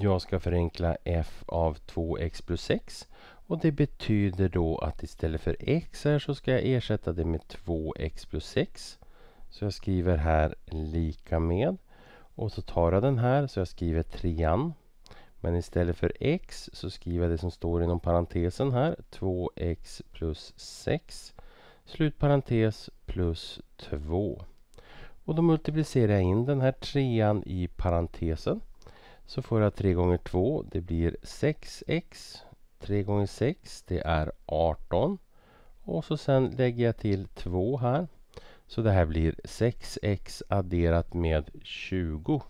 Jag ska förenkla f av 2x plus 6 och det betyder då att istället för x här så ska jag ersätta det med 2x plus 6. Så jag skriver här lika med och så tar jag den här så jag skriver trean. Men istället för x så skriver jag det som står inom parentesen här 2x plus 6 slutparentes plus 2. Och då multiplicerar jag in den här trean i parentesen. Så får jag 3 gånger 2, det blir 6x. 3 gånger 6, det är 18. Och så sen lägger jag till 2 här. Så det här blir 6x adderat med 20.